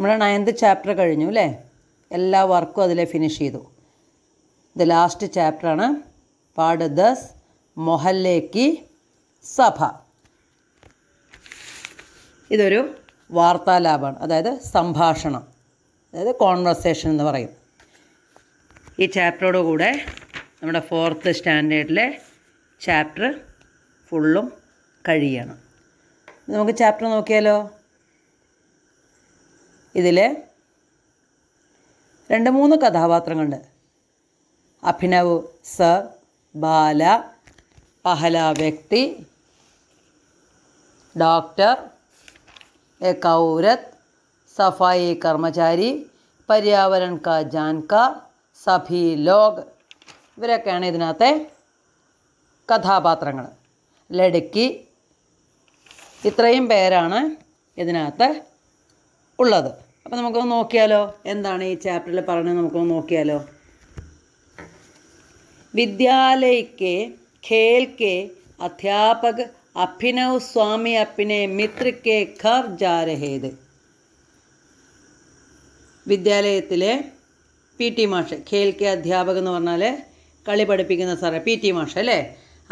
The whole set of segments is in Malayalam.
നമ്മുടെ നയൻത് ചാപ്റ്റർ കഴിഞ്ഞു അല്ലേ എല്ലാ വർക്കും അതിലെ ഫിനിഷ് ചെയ്തു ഇത് ലാസ്റ്റ് ചാപ്റ്ററാണ് പാട് ദസ് മൊഹല്ലേക്ക് സഭ ഇതൊരു വാർത്താലാഭമാണ് അതായത് സംഭാഷണം അതായത് കോൺവെർസേഷൻ എന്ന് പറയും ഈ ചാപ്റ്ററോട് കൂടെ നമ്മുടെ ഫോർത്ത് സ്റ്റാൻഡേർഡിലെ ചാപ്റ്റർ ഫുള്ളും കഴിയണം നമുക്ക് ചാപ്റ്റർ നോക്കിയാലോ ഇതിൽ രണ്ട് മൂന്ന് കഥാപാത്രങ്ങളുണ്ട് അഭിനവ് സർ ബാല പഹല വ്യക്തി ഡോക്ടർ എ കൗരത് സഫായി കർമ്മചാരി പര്യാവരൺ ക ജാൻക സഫി ലോഗ് ഇവരൊക്കെയാണ് ഇതിനകത്തെ കഥാപാത്രങ്ങൾ ലടുക്കി ഇത്രയും പേരാണ് ഇതിനകത്ത് ഉള്ളത് അപ്പോൾ നമുക്കൊന്ന് നോക്കിയാലോ എന്താണ് ഈ ചാപ്റ്ററിൽ പറയുന്നത് നമുക്കൊന്ന് നോക്കിയാലോ വിദ്യാലയക്ക് खेल के अध्यापक अभिनव स्वामी अपने मित्र के घर जा रहे थे വിദ്യാലയത്തിലെ പി ടി മാഷ് ഖേൽ കെ അധ്യാപകൻ എന്ന് പറഞ്ഞാൽ കളി പഠിപ്പിക്കുന്ന സാറ് പി ടി മാഷ് അല്ലേ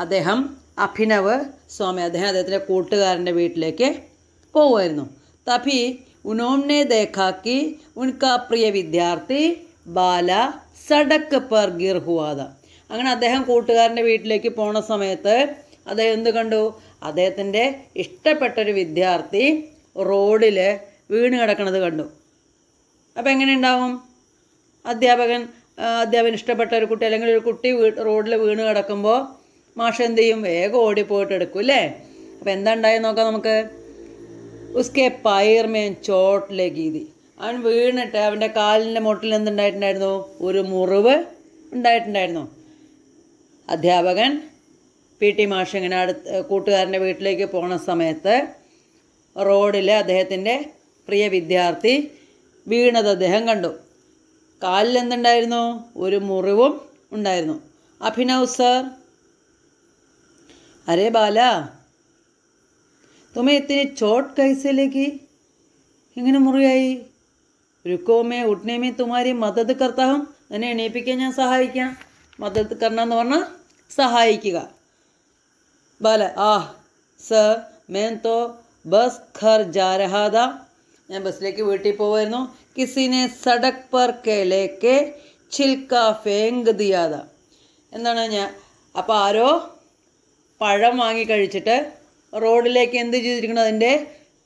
അദ്ദേഹം അഭിനവ് സ്വാമി അദ്ദേഹം അദ്ദേഹത്തിൻ്റെ കൂട്ടുകാരൻ്റെ വീട്ടിലേക്ക് പോകുമായിരുന്നു തഭി उन्होंने देखा कि उनका प्रिय വിദ്യാർത്ഥി ബാല സടക്ക് പർ ഗിർ ഹുവാദ അങ്ങനെ അദ്ദേഹം കൂട്ടുകാരൻ്റെ വീട്ടിലേക്ക് പോണ സമയത്ത് അദ്ദേഹം എന്ത് കണ്ടു അദ്ദേഹത്തിൻ്റെ ഇഷ്ടപ്പെട്ടൊരു വിദ്യാർത്ഥി റോഡിൽ വീണ് കിടക്കണത് കണ്ടു അപ്പോൾ എങ്ങനെയുണ്ടാവും അധ്യാപകൻ അധ്യാപകൻ ഇഷ്ടപ്പെട്ട ഒരു കുട്ടി അല്ലെങ്കിൽ ഒരു കുട്ടി റോഡിൽ വീണ് കിടക്കുമ്പോൾ മാഷ് എന്ത് ചെയ്യും വേഗം ഓടിപ്പോയിട്ട് എടുക്കും അല്ലേ അപ്പോൾ എന്താ ഉണ്ടായെന്ന് നോക്കാം നമുക്ക് ഉസ്കെ പയർമേൻ ചോട്ട് ലഗീതി അവൻ വീണിട്ട് അവൻ്റെ കാലിൻ്റെ മുട്ടിൽ എന്തുണ്ടായിട്ടുണ്ടായിരുന്നു ഒരു മുറിവ് ഉണ്ടായിട്ടുണ്ടായിരുന്നു അധ്യാപകൻ പി ടി മാഷ് ഇങ്ങനെ അടുത്ത് കൂട്ടുകാരൻ്റെ വീട്ടിലേക്ക് പോണ സമയത്ത് റോഡിൽ അദ്ദേഹത്തിൻ്റെ പ്രിയ വിദ്യാർത്ഥി വീണത് അദ്ദേഹം കണ്ടു കാലിൽ എന്തുണ്ടായിരുന്നു ഒരു മുറിവും ഉണ്ടായിരുന്നു അഭിനവ് സർ അരേ ബാല तुम्हें എത്തിന് ചോട്ട് कैसे लगी എങ്ങനെ മുറിയായി രുക്കോമേ ഉട്നേമേ തുമാരി മദത് കർത്താവും എന്നെ എണീപ്പിക്കാൻ ഞാൻ സഹായിക്കാം മദത് കർണ എന്ന് പറഞ്ഞാൽ സഹായിക്കുക ബാല ആ സ മേൻ തോ ബസ് ഖർ ജാരഹാദ ഞാൻ ബസ്സിലേക്ക് വീട്ടിൽ പോവായിരുന്നു കിസിനെ സടക് പർ കേലേക്ക് ചിൽക്ക ഫേങ്ക് ദിയാദ എന്താണ് ഞാൻ അപ്പോൾ ആരോ പഴം വാങ്ങി കഴിച്ചിട്ട് റോഡിലേക്ക് എന്ത് ചെയ്തിരിക്കണം അതിൻ്റെ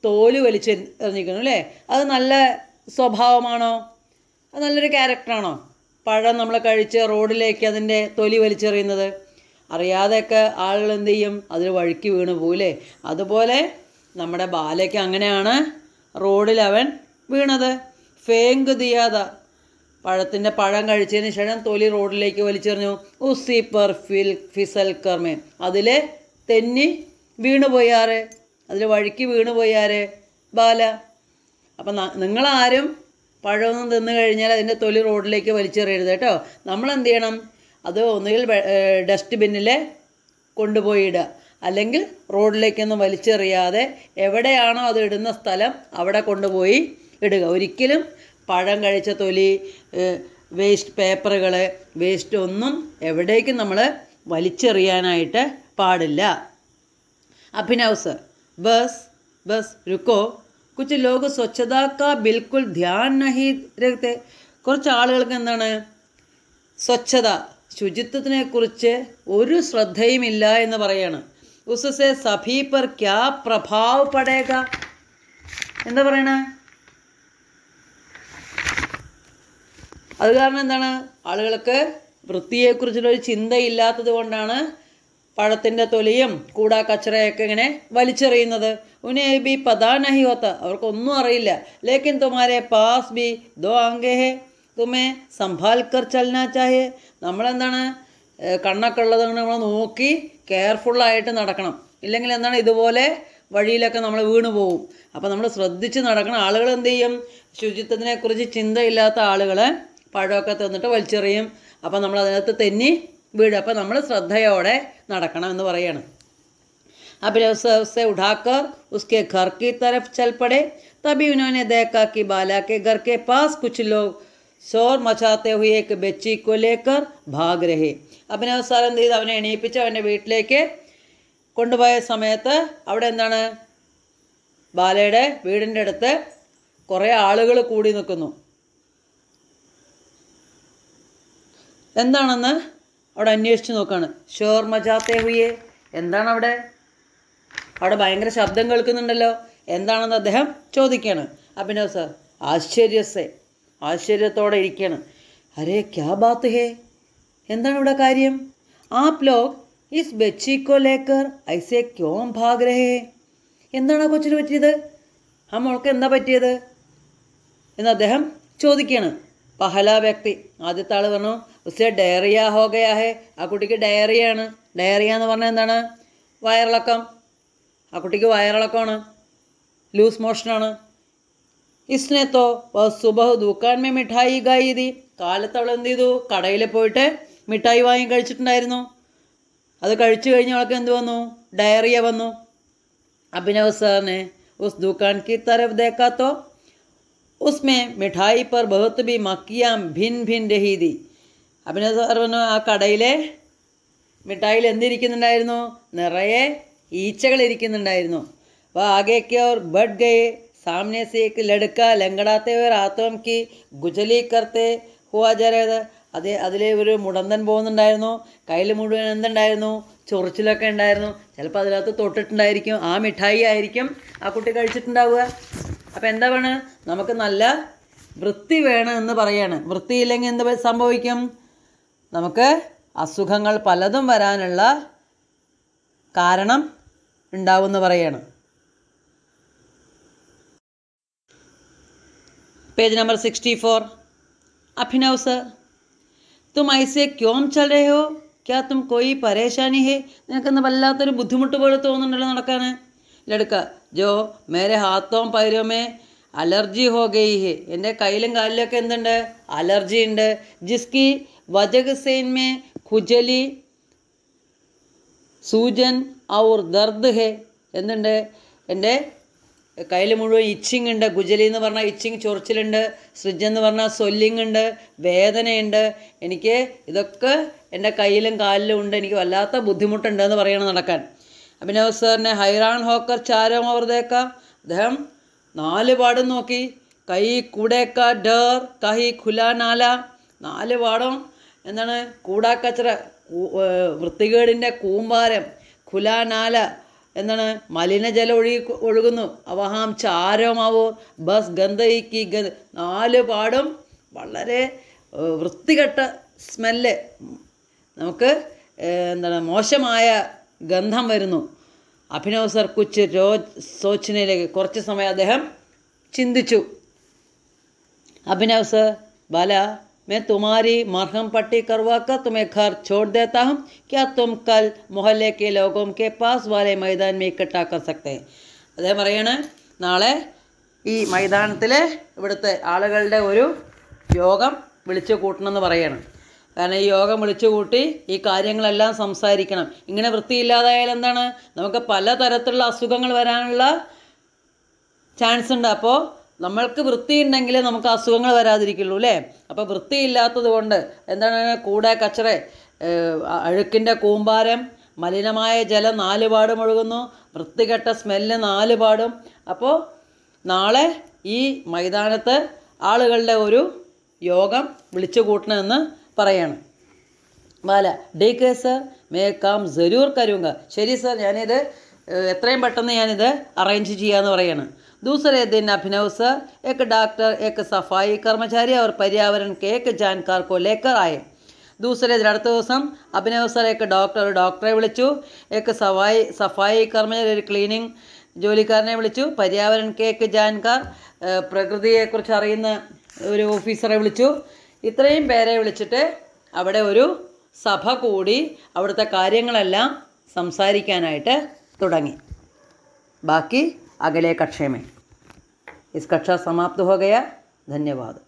തോല് എറിഞ്ഞിരിക്കണം അല്ലേ അത് നല്ല സ്വഭാവമാണോ അത് നല്ലൊരു ക്യാരക്ടറാണോ പഴം നമ്മൾ കഴിച്ച് റോഡിലേക്ക് അതിൻ്റെ തൊലി വലിച്ചെറിയുന്നത് അറിയാതെയൊക്കെ ആളുകൾ എന്ത് ചെയ്യും അതിൽ വഴുക്കി വീണ് പോകില്ലേ അതുപോലെ നമ്മുടെ ബാലയ്ക്ക് അങ്ങനെയാണ് റോഡിൽ അവൻ വീണത് ഫേങ്ക് തീയാത പഴത്തിൻ്റെ പഴം കഴിച്ചതിന് ശേഷം തൊലി റോഡിലേക്ക് വലിച്ചെറിഞ്ഞു ഉസി പെർഫിൽ ഫിസൽ കർമേ അതിൽ തെന്നി പോയാറ് അതിൽ വഴിക്ക് പോയാറ് ബാല അപ്പം നിങ്ങളാരും പഴമൊന്നും തിന്നു കഴിഞ്ഞാൽ അതിൻ്റെ തൊലി റോഡിലേക്ക് വലിച്ചെറിയരുത് കേട്ടോ നമ്മൾ എന്ത് ചെയ്യണം അത് ഒന്നുകിൽ ഡസ്റ്റ് ബിന്നിൽ കൊണ്ടുപോയി ഇടുക അല്ലെങ്കിൽ റോഡിലേക്കൊന്നും വലിച്ചെറിയാതെ എവിടെയാണോ അത് ഇടുന്ന സ്ഥലം അവിടെ കൊണ്ടുപോയി ഇടുക ഒരിക്കലും പഴം കഴിച്ച തൊലി വേസ്റ്റ് പേപ്പറുകൾ വേസ്റ്റ് ഒന്നും എവിടേക്കും നമ്മൾ വലിച്ചെറിയാനായിട്ട് പാടില്ല अभिनव सर बस बस रुको കുറിച്ച് ലോക സ്വച്ഛതാക്ക ബിൽക്കുൽ ധ്യാൻ നഹി രംഗത്തെ കുറച്ച് ആളുകൾക്ക് എന്താണ് സ്വച്ഛത ശുചിത്വത്തിനെക്കുറിച്ച് ഒരു ശ്രദ്ധയുമില്ല എന്ന് പറയാണ് ഉസസെ സഭി പർ ക്യാ പ്രഭാവ് പടേക എന്താ പറയണ അത് കാരണം എന്താണ് ആളുകൾക്ക് വൃത്തിയെക്കുറിച്ചുള്ള ഒരു ചിന്തയില്ലാത്തത് കൊണ്ടാണ് പഴത്തിൻ്റെ തൊലിയും കൂടാ കച്ചറയൊക്കെ ഇങ്ങനെ വലിച്ചെറിയുന്നത് ഉനെ ബി പതാനഹി ഹോത്ത അവർക്കൊന്നും അറിയില്ല ലേക്കിൻ തുമാരെ പാസ് ബി ദോ ആങ്കേ ഹേ തുമേ സംഭാൽക്കർ ചലനാ ചാഹേ നമ്മളെന്താണ് കണ്ണൊക്കെ ഉള്ളത് നമ്മൾ നോക്കി കെയർഫുള്ളായിട്ട് നടക്കണം ഇല്ലെങ്കിൽ എന്താണ് ഇതുപോലെ വഴിയിലൊക്കെ നമ്മൾ വീണു പോകും അപ്പോൾ നമ്മൾ ശ്രദ്ധിച്ച് നടക്കണം ആളുകൾ എന്ത് ചെയ്യും ശുചിത്വത്തിനെക്കുറിച്ച് ചിന്തയില്ലാത്ത ആളുകൾ പഴമൊക്കെ തന്നിട്ട് വലിച്ചെറിയും അപ്പോൾ നമ്മൾ അതിനകത്ത് തെന്നി വീട് അപ്പോൾ നമ്മൾ ശ്രദ്ധയോടെ നടക്കണം എന്ന് പറയണം अभिनव उठाकर उसके घर की തരഫ് ചൽപ്പടെ തബി ഉനോനെ ദേക്കാക്കി ബാലാക്കെ ഖർക്കെ പാസ് के घर के മച്ചാത്തെ ഹുയേക്ക് ബെച്ചി കൊലേക്കർ ലേക്കർ ഭാഗ്രഹി അഭിനവ് സാർ എന്ത് ചെയ്ത് അവനെ എണീപ്പിച്ച് അവൻ്റെ വീട്ടിലേക്ക് കൊണ്ടുപോയ സമയത്ത് അവിടെ എന്താണ് ബാലയുടെ വീടിൻ്റെ അടുത്ത് കുറേ ആളുകൾ കൂടി നിൽക്കുന്നു എന്താണെന്ന് അവിടെ അന്വേഷിച്ച് നോക്കുകയാണ് ഷോർ മജാത്തേ ഹുയേ എന്താണ് അവിടെ അവിടെ ഭയങ്കര ശബ്ദം കേൾക്കുന്നുണ്ടല്ലോ എന്താണെന്ന് അദ്ദേഹം ചോദിക്കുകയാണ് അഭിനവ് സർ ആശ്ചര്യസേ ആശ്ചര്യത്തോടെ ഇരിക്കുകയാണ് അരേ ക്യാ ബാത്ത് ഹേ എന്താണ് ഇവിടെ കാര്യം ആപ് ലോക് ഇസ് ബെച്ചിക്കോ ലേക്കർ ഐസെ ക്യോം ഭാഗ്രഹേ എന്താണ് ആ കൊച്ചിന് പറ്റിയത് ആ മോൾക്ക് എന്താ പറ്റിയത് എന്ന് അദ്ദേഹം ചോദിക്കുകയാണ് പഹല വ്യക്തി ആദ്യത്തെ ആൾ പറഞ്ഞു ഉസ്സെ ഡയറിയ ഹോഗയാഹേ ആ കുട്ടിക്ക് ഡയറിയാണ് ഡയറിയ എന്ന് പറഞ്ഞാൽ എന്താണ് വയറിളക്കം ആ കുട്ടിക്ക് വയറിളക്കമാണ് ലൂസ് മോഷനാണ് ഇസ്നെ തോ സുബഹ് ദുക്കാൻമേ മിഠായി ഗായി കാലത്ത് അവൾ എന്ത് ചെയ്തു കടയിൽ പോയിട്ട് മിഠായി വാങ്ങി കഴിച്ചിട്ടുണ്ടായിരുന്നു അത് കഴിച്ചു കഴിഞ്ഞ അവൾക്ക് എന്ത് വന്നു ഡയറിയ വന്നു അഭിനവ് സാറിനെ ഉസ് ദൂക്കാൻ കി തരഫ് ദേക്കാത്തോ ഉസ്മേ മിഠായി പർ ബഹുത്ത് ബി മക്കിയാം ഭിൻ ഭിൻ രഹീതി അഭിനയ സാർ പറഞ്ഞു ആ കടയിലെ മിഠായിൽ എന്തിരിക്കുന്നുണ്ടായിരുന്നു നിറയെ ഈച്ചകൾ ഇരിക്കുന്നുണ്ടായിരുന്നു അപ്പോൾ ആകെയൊക്കെ അവർ ബഡ് ഗയെ സാമനെ സേക്ക് ലടുക്ക ലങ്കടാത്തെ ഒരു ആത്തോംക്ക് ഗുജലി കർത്തെ ഹുവാചാരത് അത് അതിലെ ഒരു മുടന്തൻ പോകുന്നുണ്ടായിരുന്നു കയ്യിൽ മുഴുവൻ എന്തുണ്ടായിരുന്നു ചൊറിച്ചിലൊക്കെ ഉണ്ടായിരുന്നു ചിലപ്പോൾ അതിനകത്ത് തൊട്ടിട്ടുണ്ടായിരിക്കും ആ മിഠായി ആയിരിക്കും ആ കുട്ടി കഴിച്ചിട്ടുണ്ടാവുക അപ്പോൾ എന്താ വേണം നമുക്ക് നല്ല വൃത്തി വേണം എന്ന് പറയാണ് വൃത്തിയില്ലെങ്കിൽ എന്ത് സംഭവിക്കും നമുക്ക് അസുഖങ്ങൾ പലതും വരാനുള്ള കാരണം ഉണ്ടാവുമെന്ന് പറയാണ് page number sixty four Abhinav sir तुम ऐसे ക്യോം चल रहे हो क्या तुम कोई परेशानी है വല്ലാത്തൊരു ബുദ്ധിമുട്ട് പോലെ തോന്നുന്നുണ്ടല്ലോ നടക്കാൻ ഇല്ലെടുക്ക ജോ മേരെ ഹാത്തോം പൈരോമേ അലർജി ഹോ ഗയി എൻ്റെ കയ്യിലും കാലിലൊക്കെ എന്തുണ്ട് അലർജി ഉണ്ട് ജിസ്കി വജക് ഖുജലി സൂജൻ ഔർ ദർദ് ഹെ എന്തുണ്ട് എൻ്റെ കയ്യിൽ മുഴുവൻ ഇച്ചിങ് ഉണ്ട് ഖുജലി എന്ന് പറഞ്ഞാൽ ഇച്ചിങ് ചൊറിച്ചിലുണ്ട് സൃജ് എന്ന് പറഞ്ഞാൽ സ്വല്ലിങ് ഉണ്ട് വേദനയുണ്ട് എനിക്ക് ഇതൊക്കെ എൻ്റെ കയ്യിലും കാലിലും ഉണ്ട് എനിക്ക് വല്ലാത്ത ബുദ്ധിമുട്ടുണ്ട് എന്ന് പറയണം നടക്കാൻ അഭിനവ് സാറിനെ ഹൈറാൻ ഹോക്കർ ചാരം അവർ അദ്ദേഹം നാല് പാടും നോക്കി കൈ കൂടേക്ക ഡേർ കഹി ഖുലാനാല നാല് പാടം എന്താണ് കൂടാക്കച്ചറ വൃത്തികേടിൻ്റെ കൂമ്പാരം ഖുലാനാല എന്താണ് മലിനജലം ഒഴുകി ഒഴുകുന്നു അവഹാം ചാരമാവോ ബസ് ഗന്ധയിക്കി ഗന്ധ നാല് പാടും വളരെ വൃത്തികെട്ട സ്മെല്ല് നമുക്ക് എന്താണ് മോശമായ ഗന്ധം വരുന്നു അഭിനവ് സർ കുച്ച് രോ സോച്ചിനയിലേക്ക് കുറച്ച് സമയം അദ്ദേഹം ചിന്തിച്ചു അഭിനവ് സർ ബാല मैं तुम्हारी मरहम पट्टी करवा कर तुम्हें घर छोड़ देता തും क्या तुम कल मोहल्ले के लोगों के पास वाले मैदान में इकट्ठा कर सकते हैं അദ്ദേഹം പറയാണ് നാളെ ഈ മൈതാനത്തിലെ ഇവിടുത്തെ ആളുകളുടെ ഒരു യോഗം വിളിച്ചു കൂട്ടണമെന്ന് പറയണം കാരണം ഈ യോഗം വിളിച്ചു കൂട്ടി ഈ കാര്യങ്ങളെല്ലാം സംസാരിക്കണം ഇങ്ങനെ വൃത്തിയില്ലാതായാൽ എന്താണ് നമുക്ക് പലതരത്തിലുള്ള അസുഖങ്ങൾ വരാനുള്ള ചാൻസ് ഉണ്ട് അപ്പോൾ നമ്മൾക്ക് വൃത്തിയുണ്ടെങ്കിലേ നമുക്ക് അസുഖങ്ങൾ വരാതിരിക്കുള്ളൂ അല്ലേ അപ്പോൾ വൃത്തിയില്ലാത്തത് കൊണ്ട് എന്താണ് കൂടെ കച്ചറ അഴുക്കിൻ്റെ കൂമ്പാരം മലിനമായ ജലം നാലുപാടും ഒഴുകുന്നു വൃത്തികെട്ട സ്മെല്ല് നാലുപാടും അപ്പോൾ നാളെ ഈ മൈതാനത്ത് ആളുകളുടെ ഒരു യോഗം വിളിച്ചു കൂട്ടണമെന്ന് പറയാണ് ബാല കെ സർ മേ കാം ജരൂർ കരുങ്ക ശരി സർ ഞാനിത് എത്രയും പെട്ടെന്ന് ഞാനിത് അറേഞ്ച് ചെയ്യാമെന്ന് പറയാണ് ദൂസറെ ദിൻ അഭിനവ് സർ एक ഡാക്ടർ एक സഫായി കർമ്മചാരി അവർ पर्यावरण കേക്ക് ജാൻകാർക്കോ ലേക്കർ ആയ ദൂസറെ आए അടുത്ത ദിവസം അഭിനവ് സർ ഒക്കെ ഡോക്ടർ ഒരു ഡോക്ടറെ വിളിച്ചു ഒക്കെ സഫായി സഫായി കർമ്മചാരി ഒരു ക്ലീനിങ് ജോലിക്കാരനെ വിളിച്ചു പര്യാവരൺ കേക്ക് ജാൻകാർ പ്രകൃതിയെക്കുറിച്ച് അറിയുന്ന ഒരു ഓഫീസറെ വിളിച്ചു ഇത്രയും പേരെ വിളിച്ചിട്ട് അവിടെ ഒരു സഭ കൂടി അവിടുത്തെ കാര്യങ്ങളെല്ലാം സംസാരിക്കാനായിട്ട് തുടങ്ങി ബാക്കി അകലെ കക്ഷേമേ ഇസ് കക്ഷ സമാപ്ത ഹോ ഗയ ധന്യവാദം